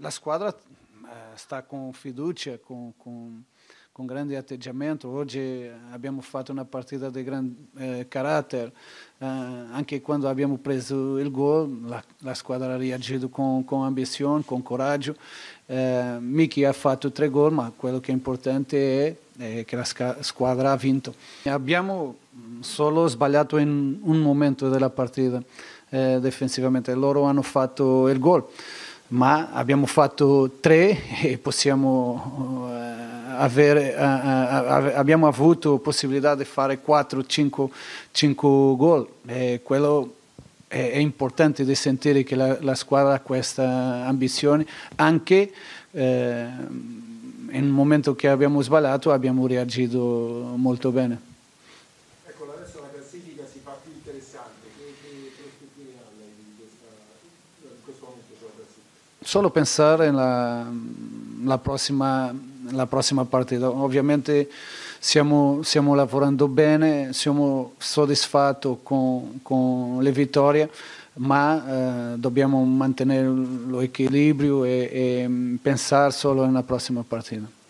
la squadra eh, sta con fiducia, con, con, con, grande atteggiamento. Oggi abbiamo fatto una partita di grande eh, carattere, eh, anche quando abbiamo preso il gol la, la squadra ha reagito con, con ambizione, con coraggio. Eh, Miki ha fatto tre gol, ma quello che è importante è, è che la squadra ha vinto. Abbiamo mm, solo sbagliato in un momento della partita eh, difensivamente, loro hanno fatto il gol ma abbiamo fatto tre e possiamo, eh, avere, eh, eh abbiamo avuto possibilità di fare 4-5 gol. E quello è, è, importante di sentire che la, la squadra ha questa ambizione, anche eh, in un momento che abbiamo sbagliato abbiamo reagito molto bene. Ecco, adesso la classifica si fa più interessante. Che, che, che, che, che, solo pensare alla la, prossima, la prossima partita. Ovviamente stiamo, stiamo lavorando bene, siamo soddisfatti con, con le vittorie, ma eh, dobbiamo mantenere l'equilibrio e, e pensare solo alla prossima partita.